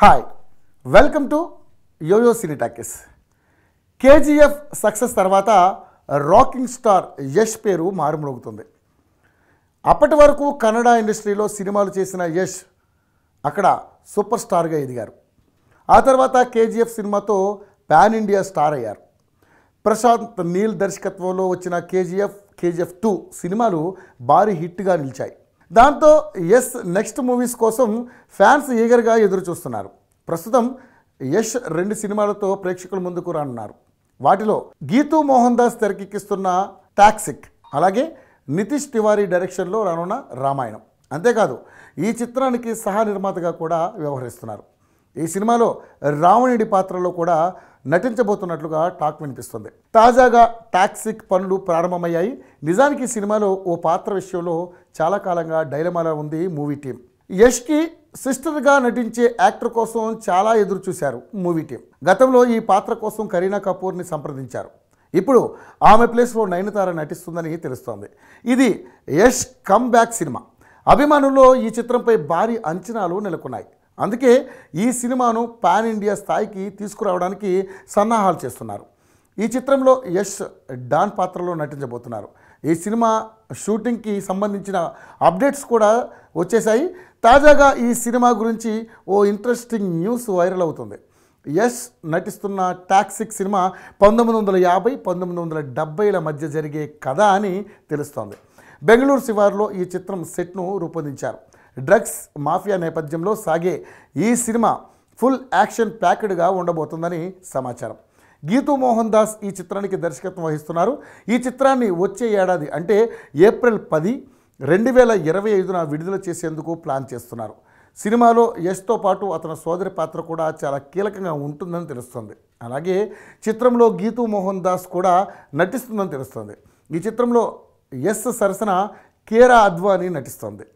hi welcome to YoYo Cine Talkies KGF success తర్వాత rocking star Yash పేరు మారుమ్రోగుతుంది అప్పటి వరకు కన్నడ ఇండస్ట్రీలో సినిమాలు చేసిన యష్ అక్కడ సూపర్ స్టార్గా ఎదిగారు ఆ తర్వాత కేజీఎఫ్ సినిమాతో పాన్ ఇండియా స్టార్ అయ్యారు ప్రశాంత్ నీల్ దర్శకత్వంలో వచ్చిన కేజీఎఫ్ కేజీఎఫ్ టూ సినిమాలు భారీ హిట్గా నిలిచాయి దాంతో ఎస్ నెక్స్ట్ మూవీస్ కోసం ఫ్యాన్స్ ఈగర్గా ఎదురు చూస్తున్నారు ప్రస్తుతం యష్ రెండు సినిమాలతో ప్రేక్షకుల ముందుకు రానున్నారు వాటిలో గీతూ మోహన్ దాస్ తెరకెక్కిస్తున్న టాక్సిక్ అలాగే నితీష్ తివారీ డైరెక్షన్లో రానున్న రామాయణం అంతేకాదు ఈ చిత్రానికి సహా నిర్మాతగా కూడా వ్యవహరిస్తున్నారు ఈ సినిమాలో రావణుడి పాత్రలో కూడా నటించబోతున్నట్లుగా టాక్ వినిపిస్తుంది తాజాగా టాక్సిక్ పనులు ప్రారంభమయ్యాయి నిజానికి సినిమాలో ఓ పాత్ర విషయంలో చాలా కాలంగా డైలమాలో ఉంది మూవీ టీం యష్కి సిస్టర్గా నటించే యాక్టర్ కోసం చాలా ఎదురు చూశారు మూవీ టీం గతంలో ఈ పాత్ర కోసం కరీనా కపూర్ని సంప్రదించారు ఇప్పుడు ఆమె ప్లేస్లో నయనతార నటిస్తుందని తెలుస్తోంది ఇది యష్ కమ్ బ్యాక్ సినిమా అభిమానుల్లో ఈ చిత్రంపై భారీ అంచనాలు నెలకొన్నాయి అందుకే ఈ సినిమాను పాన్ ఇండియా స్థాయికి తీసుకురావడానికి సన్నాహాలు చేస్తున్నారు ఈ చిత్రంలో యష్ డాన్ పాత్రలో నటించబోతున్నారు ఈ సినిమా షూటింగ్కి సంబంధించిన అప్డేట్స్ కూడా వచ్చేసాయి తాజాగా ఈ సినిమా గురించి ఓ ఇంట్రెస్టింగ్ న్యూస్ వైరల్ అవుతుంది యష్ నటిస్తున్న టాక్సిక్ సినిమా పంతొమ్మిది వందల యాభై పంతొమ్మిది వందల డెబ్బైల మధ్య జరిగే కథ అని తెలుస్తోంది బెంగళూరు శివారులో ఈ చిత్రం సెట్ను రూపొందించారు డ్రగ్స్ మాఫియా నేపథ్యంలో సాగే ఈ సినిమా ఫుల్ యాక్షన్ ప్యాకెడ్గా ఉండబోతుందని సమాచారం గీతూ మోహన్ దాస్ ఈ చిత్రానికి దర్శకత్వం వహిస్తున్నారు ఈ చిత్రాన్ని వచ్చే ఏడాది అంటే ఏప్రిల్ పది రెండు వేల ఇరవై ఐదున విడుదల చేసేందుకు ప్లాన్ చేస్తున్నారు సినిమాలో యశ్తో పాటు అతని సోదరి పాత్ర కూడా చాలా కీలకంగా ఉంటుందని తెలుస్తుంది అలాగే చిత్రంలో గీతూ మోహన్ దాస్ కూడా నటిస్తుందని తెలుస్తుంది ఈ చిత్రంలో ఎస్ సరసన కేరా అద్వానీ నటిస్తుంది